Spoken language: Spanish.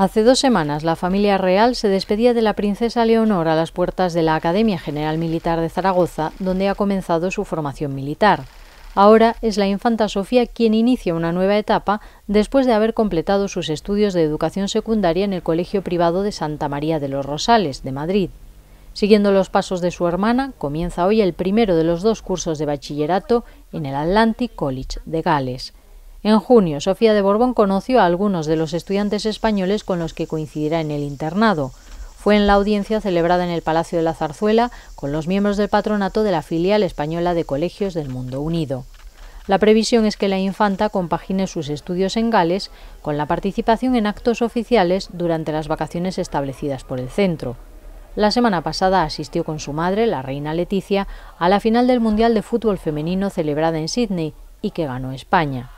Hace dos semanas la familia real se despedía de la princesa Leonor a las puertas de la Academia General Militar de Zaragoza, donde ha comenzado su formación militar. Ahora es la infanta Sofía quien inicia una nueva etapa después de haber completado sus estudios de educación secundaria en el Colegio Privado de Santa María de los Rosales, de Madrid. Siguiendo los pasos de su hermana, comienza hoy el primero de los dos cursos de bachillerato en el Atlantic College de Gales. En junio, Sofía de Borbón conoció a algunos de los estudiantes españoles con los que coincidirá en el internado. Fue en la audiencia celebrada en el Palacio de la Zarzuela con los miembros del patronato de la filial española de colegios del Mundo Unido. La previsión es que la infanta compagine sus estudios en Gales con la participación en actos oficiales durante las vacaciones establecidas por el centro. La semana pasada asistió con su madre, la reina Leticia, a la final del Mundial de Fútbol Femenino celebrada en Sydney y que ganó España.